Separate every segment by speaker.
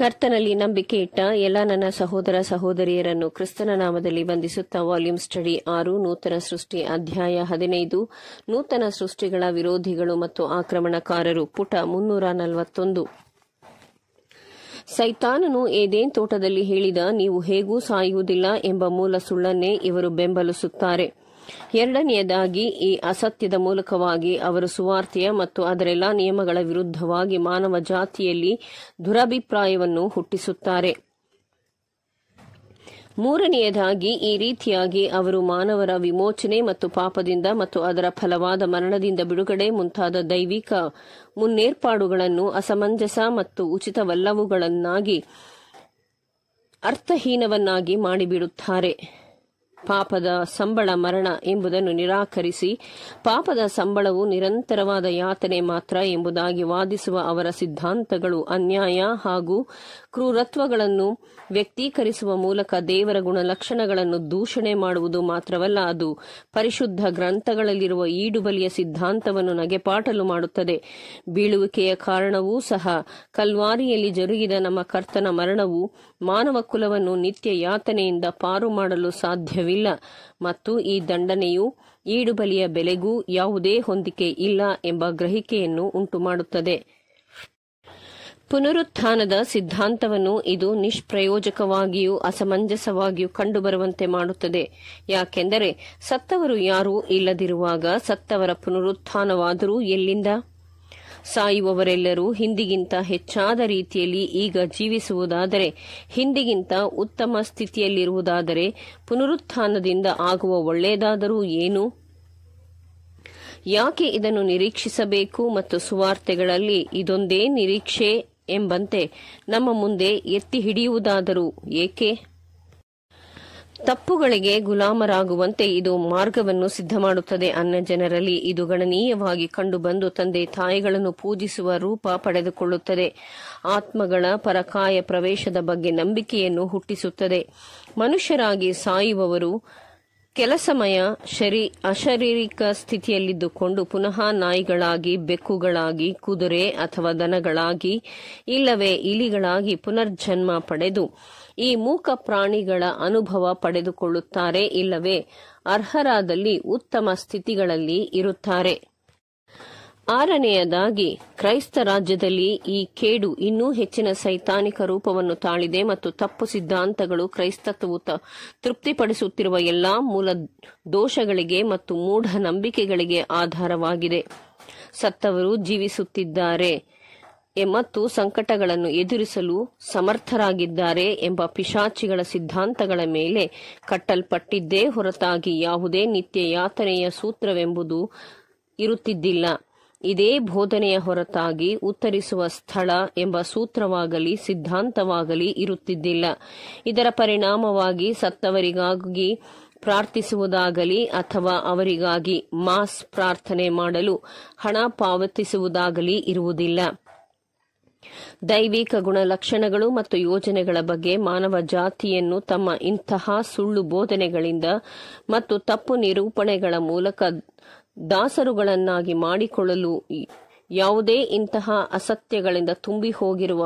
Speaker 1: ಕರ್ತನಲ್ಲಿ ನಂಬಿಕೆ ಇಟ್ಟ ಎಲ್ಲ ನನ್ನ ಸಹೋದರ ಸಹೋದರಿಯರನ್ನು ಕ್ರಿಸ್ತನ ನಾಮದಲ್ಲಿ ಬಂಧಿಸುತ್ತ ವಾಲ್ಯೂಮ್ ಸ್ಟಡಿ ಆರು ನೂತನ ಸೃಷ್ಟಿ ಅಧ್ಯಾಯ ಹದಿನೈದು ನೂತನ ಸೃಷ್ಟಿಗಳ ವಿರೋಧಿಗಳು ಮತ್ತು ಆಕ್ರಮಣಕಾರರು ಪುಟ ಮುನ್ನೂರ ನಲವತ್ತೊಂದು ಸೈತಾನನು ಏದೇನ್ ತೋಟದಲ್ಲಿ ಹೇಳಿದ ನೀವು ಹೇಗೂ ಸಾಯುವುದಿಲ್ಲ ಎಂಬ ಮೂಲ ಸುಳ್ಳನ್ನೇ ಇವರು ಬೆಂಬಲಿಸುತ್ತಾರೆ ಎರಡನೆಯದಾಗಿ ಈ ಅಸತ್ಯದ ಮೂಲಕವಾಗಿ ಅವರು ಸುವಾರ್ತೆಯ ಮತ್ತು ಅದರೆಲ್ಲ ನಿಯಮಗಳ ವಿರುದ್ಧವಾಗಿ ಮಾನವ ಜಾತಿಯಲ್ಲಿ ದುರಭಿಪ್ರಾಯವನ್ನು ಹುಟ್ಟಿಸುತ್ತಾರೆ ಮೂರನೆಯದಾಗಿ ಈ ರೀತಿಯಾಗಿ ಅವರು ಮಾನವರ ವಿಮೋಚನೆ ಮತ್ತು ಪಾಪದಿಂದ ಮತ್ತು ಅದರ ಫಲವಾದ ಮರಣದಿಂದ ಬಿಡುಗಡೆ ಮುಂತಾದ ದೈವಿಕ ಮುನ್ನೇರ್ಪಾಡುಗಳನ್ನು ಅಸಮಂಜಸ ಮತ್ತು ಉಚಿತವಲ್ಲವುಗಳನ್ನಾಗಿ ಅರ್ಥಹೀನವನ್ನಾಗಿ ಮಾಡಿಬಿಡುತ್ತಾರೆ ಪಾಪದ ಸಂಬಳ ಮರಣ ಎಂಬುದನ್ನು ನಿರಾಕರಿಸಿ ಪಾಪದ ಸಂಬಳವು ನಿರಂತರವಾದ ಯಾತನೆ ಮಾತ್ರ ಎಂಬುದಾಗಿ ವಾದಿಸುವ ಅವರ ಸಿದ್ಧಾಂತಗಳು ಅನ್ಯಾಯ ಹಾಗೂ ಕ್ರೂರತ್ವಗಳನ್ನು ವ್ಯಕ್ತೀಕರಿಸುವ ಮೂಲಕ ದೇವರ ಗುಣಲಕ್ಷಣಗಳನ್ನು ದೂಷಣೆ ಮಾಡುವುದು ಮಾತ್ರವಲ್ಲ ಅದು ಪರಿಶುದ್ಧ ಗ್ರಂಥಗಳಲ್ಲಿರುವ ಈಡುಬಲಿಯ ಸಿದ್ಧಾಂತವನ್ನು ನಗೆಪಾಟಲು ಮಾಡುತ್ತದೆ ಬೀಳುವಿಕೆಯ ಕಾರಣವೂ ಸಹ ಕಲ್ವಾರಿಯಲ್ಲಿ ಜರುಗಿದ ನಮ್ಮ ಕರ್ತನ ಮರಣವು ಮಾನವ ಕುಲವನ್ನು ನಿತ್ಯ ಯಾತನೆಯಿಂದ ಪಾರು ಮಾಡಲು ಸಾಧ್ಯವೇ ಹೊಂದಿಕೆಯಿಲ್ಲ ಮತ್ತು ಈ ದಂಡನೆಯು ಈಡುಬಲಿಯ ಬೆಲೆಗೂ ಯಾವುದೇ ಹೊಂದಿಕೆ ಇಲ್ಲ ಎಂಬ ಗ್ರಹಿಕೆಯನ್ನು ಉಂಟುಮಾಡುತ್ತದೆ ಪುನರುತ್ಥಾನದ ಸಿದ್ಧಾಂತವನ್ನು ಇದು ನಿಷ್ಪ್ರಯೋಜಕವಾಗಿಯೂ ಅಸಮಂಜಸವಾಗಿಯೂ ಕಂಡುಬರುವಂತೆ ಮಾಡುತ್ತದೆ ಯಾಕೆಂದರೆ ಸತ್ತವರು ಯಾರೂ ಇಲ್ಲದಿರುವಾಗ ಸತ್ತವರ ಪುನರುತ್ಥಾನವಾದರೂ ಎಲ್ಲಿಂದ ಸಾಯುವವರೆಲ್ಲರೂ ಹಿಂದಿಗಿಂತ ಹೆಚ್ಚಾದ ರೀತಿಯಲ್ಲಿ ಈಗ ಜೀವಿಸುವುದಾದರೆ ಹಿಂದಿಗಿಂತ ಉತ್ತಮ ಸ್ಥಿತಿಯಲ್ಲಿರುವುದಾದರೆ ಪುನರುತ್ಥಾನದಿಂದ ಆಗುವ ಒಳ್ಳೆಯದಾದರೂ ಏನು ಯಾಕೆ ಇದನ್ನು ನಿರೀಕ್ಷಿಸಬೇಕು ಮತ್ತು ಸುವಾರ್ತೆಗಳಲ್ಲಿ ಇದೊಂದೇ ನಿರೀಕ್ಷೆ ಎಂಬಂತೆ ನಮ್ಮ ಮುಂದೆ ಎತ್ತಿ ಹಿಡಿಯುವುದಾದರೂ ಏಕೆ ತಪ್ಪುಗಳಿಗೆ ಗುಲಾಮರಾಗುವಂತೆ ಇದು ಮಾರ್ಗವನ್ನು ಸಿದ್ಧ ಮಾಡುತ್ತದೆ ಅನ್ನ ಜನರಲ್ಲಿ ಇದು ಗಣನೀಯವಾಗಿ ಕಂಡುಬಂದು ತಂದೆ ತಾಯಿಗಳನ್ನು ಪೂಜಿಸುವ ರೂಪ ಪಡೆದುಕೊಳ್ಳುತ್ತದೆ ಆತ್ಮಗಳ ಪರಕಾಯ ಪ್ರವೇಶದ ಬಗ್ಗೆ ನಂಬಿಕೆಯನ್ನು ಹುಟ್ಟಿಸುತ್ತದೆ ಮನುಷ್ಯರಾಗಿ ಸಾಯುವವರು ಕೆಲ ಸಮಯ ಶರೀ ಅಶಾರೀರಿಕ ಸ್ಥಿತಿಯಲ್ಲಿದ್ದುಕೊಂಡು ಪುನಃ ನಾಯಿಗಳಾಗಿ ಬೆಕ್ಕುಗಳಾಗಿ ಕುದುರೆ ಅಥವಾ ದನಗಳಾಗಿ ಇಲ್ಲವೇ ಇಲಿಗಳಾಗಿ ಪುನರ್ಜನ್ಮ ಪಡೆದು ಈ ಮೂಕ ಪ್ರಾಣಿಗಳ ಅನುಭವ ಪಡೆದುಕೊಳ್ಳುತ್ತಾರೆ ಇಲ್ಲವೇ ಅರ್ಹರಾದಲ್ಲಿ ಉತ್ತಮ ಸ್ಥಿತಿಗಳಲ್ಲಿ ಇರುತ್ತಾರೆ ಆರನೆಯದಾಗಿ ಕ್ರೈಸ್ತ ರಾಜ್ಯದಲ್ಲಿ ಈ ಕೇಡು ಇನ್ನೂ ಹೆಚ್ಚಿನ ಸೈತಾನಿಕ ರೂಪವನ್ನು ತಾಳಿದೆ ಮತ್ತು ತಪ್ಪು ಸಿದ್ಧಾಂತಗಳು ಕ್ರೈಸ್ತತ್ವ ತೃಪ್ತಿಪಡಿಸುತ್ತಿರುವ ಎಲ್ಲಾ ಮೂಲ ದೋಷಗಳಿಗೆ ಮತ್ತು ಮೂಢ ನಂಬಿಕೆಗಳಿಗೆ ಆಧಾರವಾಗಿದೆ ಸತ್ತವರು ಜೀವಿಸುತ್ತಿದ್ದಾರೆ ಮತ್ತು ಸಂಕಟಗಳನ್ನು ಎದುರಿಸಲು ಸಮರ್ಥರಾಗಿದ್ದಾರೆ ಎಂಬ ಪಿಶಾಚಿಗಳ ಸಿದ್ಧಾಂತಗಳ ಮೇಲೆ ಕಟ್ಟಲ್ಪಟ್ಟಿದ್ದೇ ಹೊರತಾಗಿ ಯಾವುದೇ ನಿತ್ಯ ಯಾತನೆಯ ಸೂತ್ರವೆಂಬುದು ಇರುತ್ತಿದ್ದಿಲ್ಲ ಇದೇ ಬೋಧನೆಯ ಹೊರತಾಗಿ ಉತ್ತರಿಸುವ ಸ್ಥಳ ಎಂಬ ಸೂತ್ರವಾಗಲಿ ಸಿದ್ಧಾಂತವಾಗಲಿ ಇರುತ್ತಿದ್ದಿಲ್ಲ ಇದರ ಪರಿಣಾಮವಾಗಿ ಸತ್ತವರಿಗಾಗಿ ಪ್ರಾರ್ಥಿಸುವುದಾಗಲಿ ಅಥವಾ ಅವರಿಗಾಗಿ ಮಾಸ್ ಪ್ರಾರ್ಥನೆ ಮಾಡಲು ಹಣ ಪಾವತಿಸುವುದಾಗಲಿ ಇರುವುದಿಲ್ಲ ದೈವಿಕ ಗುಣಲಕ್ಷಣಗಳು ಮತ್ತು ಯೋಜನೆಗಳ ಬಗ್ಗೆ ಮಾನವ ಜಾತಿಯನ್ನು ತಮ್ಮ ಇಂತಹ ಸುಳ್ಳು ಬೋಧನೆಗಳಿಂದ ಮತ್ತು ತಪ್ಪು ನಿರೂಪಣೆಗಳ ಮೂಲಕ ದಾಸರುಗಳನ್ನಾಗಿ ಮಾಡಿಕೊಳ್ಳಲು ಯಾವುದೇ ಇಂತಹ ಅಸತ್ಯಗಳಿಂದ ತುಂಬಿ ಹೋಗಿರುವ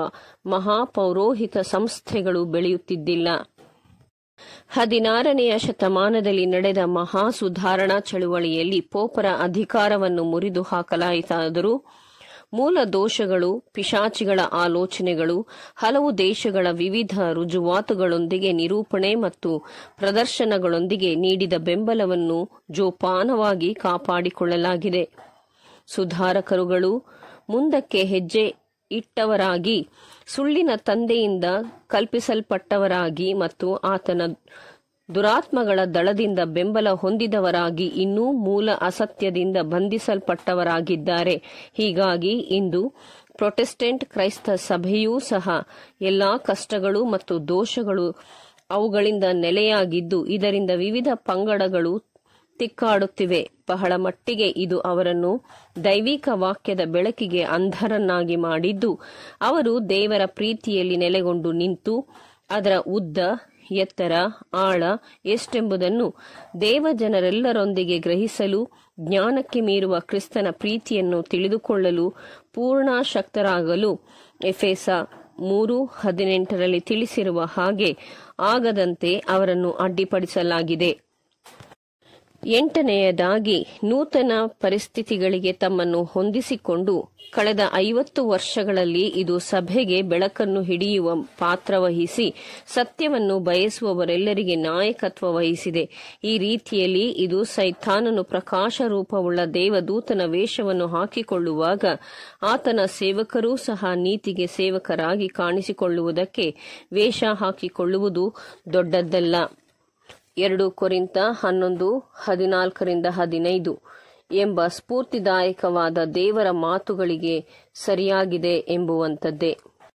Speaker 1: ಮಹಾಪೌರೋಹಿತ ಸಂಸ್ಥೆಗಳು ಬೆಳೆಯುತ್ತಿದ್ದಿಲ್ಲ ಹದಿನಾರನೆಯ ಶತಮಾನದಲ್ಲಿ ನಡೆದ ಮಹಾ ಸುಧಾರಣಾ ಚಳುವಳಿಯಲ್ಲಿ ಪೋಪರ ಅಧಿಕಾರವನ್ನು ಮುರಿದು ಹಾಕಲಾಯಿತಾದರೂ ಮೂಲ ದೋಷಗಳು ಪಿಶಾಚಿಗಳ ಆಲೋಚನೆಗಳು ಹಲವು ದೇಶಗಳ ವಿವಿಧ ರುಜುವಾತುಗಳೊಂದಿಗೆ ನಿರೂಪಣೆ ಮತ್ತು ಪ್ರದರ್ಶನಗಳೊಂದಿಗೆ ನೀಡಿದ ಬೆಂಬಲವನ್ನು ಜೋಪಾನವಾಗಿ ಕಾಪಾಡಿಕೊಳ್ಳಲಾಗಿದೆ ಸುಧಾರಕರುಗಳು ಮುಂದಕ್ಕೆ ಹೆಜ್ಜೆ ಇಟ್ಟವರಾಗಿ ಸುಳ್ಳಿನ ತಂದೆಯಿಂದ ಕಲ್ಪಿಸಲ್ಪಟ್ಟವರಾಗಿ ಮತ್ತು ಆತನ ದುರಾತ್ಮಗಳ ದಳದಿಂದ ಬೆಂಬಲ ಹೊಂದಿದವರಾಗಿ ಇನ್ನೂ ಮೂಲ ಅಸತ್ಯದಿಂದ ಬಂಧಿಸಲ್ಪಟ್ಟವರಾಗಿದ್ದಾರೆ ಹೀಗಾಗಿ ಇಂದು ಪ್ರೊಟೆಸ್ಟೆಂಟ್ ಕ್ರೈಸ್ತ ಸಭೆಯೂ ಸಹ ಎಲ್ಲಾ ಕಷ್ಟಗಳು ಮತ್ತು ದೋಷಗಳು ಅವುಗಳಿಂದ ನೆಲೆಯಾಗಿದ್ದು ಇದರಿಂದ ವಿವಿಧ ಪಂಗಡಗಳು ತಿಕ್ಕಾಡುತ್ತಿವೆ ಬಹಳ ಮಟ್ಟಿಗೆ ಇದು ಅವರನ್ನು ದೈವಿಕ ವಾಕ್ಯದ ಬೆಳಕಿಗೆ ಅಂಧರನ್ನಾಗಿ ಮಾಡಿದ್ದು ಅವರು ದೇವರ ಪ್ರೀತಿಯಲ್ಲಿ ನೆಲೆಗೊಂಡು ನಿಂತು ಅದರ ಉದ್ದ ಎತ್ತರ ಆಳ ಎಷ್ಟೆಂಬುದನ್ನು ದೇವಜನರೆಲ್ಲರೊಂದಿಗೆ ಗ್ರಹಿಸಲು ಜ್ಞಾನಕ್ಕೆ ಮೀರುವ ಕ್ರಿಸ್ತನ ಪ್ರೀತಿಯನ್ನು ತಿಳಿದುಕೊಳ್ಳಲು ಪೂರ್ಣಾಶಕ್ತರಾಗಲು ಎಫೆಸ ಮೂರು ಹದಿನೆಂಟರಲ್ಲಿ ತಿಳಿಸಿರುವ ಹಾಗೆ ಆಗದಂತೆ ಅವರನ್ನು ಅಡ್ಡಿಪಡಿಸಲಾಗಿದೆ ಎಂಟನೆಯದಾಗಿ ನೂತನ ಪರಿಸ್ಥಿತಿಗಳಿಗೆ ತಮ್ಮನ್ನು ಹೊಂದಿಸಿಕೊಂಡು ಕಳೆದ ಐವತ್ತು ವರ್ಷಗಳಲ್ಲಿ ಇದು ಸಭೆಗೆ ಬೆಳಕನ್ನು ಹಿಡಿಯುವ ಪಾತ್ರ ವಹಿಸಿ ಸತ್ಯವನ್ನು ಬಯಸುವವರೆಲ್ಲರಿಗೆ ನಾಯಕತ್ವ ವಹಿಸಿದೆ ಈ ರೀತಿಯಲ್ಲಿ ಇದು ಸೈಥಾನನು ಪ್ರಕಾಶ ರೂಪವುಳ್ಳ ದೇವದೂತನ ವೇಷವನ್ನು ಹಾಕಿಕೊಳ್ಳುವಾಗ ಆತನ ಸೇವಕರೂ ಸಹ ನೀತಿಗೆ ಸೇವಕರಾಗಿ ಕಾಣಿಸಿಕೊಳ್ಳುವುದಕ್ಕೆ ವೇಷ ಹಾಕಿಕೊಳ್ಳುವುದು ದೊಡ್ಡದ್ದಲ್ಲ ಎರಡು ಕೊರಿಂತ ಹನ್ನೊಂದು ಹದಿನಾಲ್ಕರಿಂದ ಹದಿನೈದು ಎಂಬ ಸ್ಫೂರ್ತಿದಾಯಕವಾದ ದೇವರ ಮಾತುಗಳಿಗೆ ಸರಿಯಾಗಿದೆ ಎಂಬುವಂಥದ್ದೇ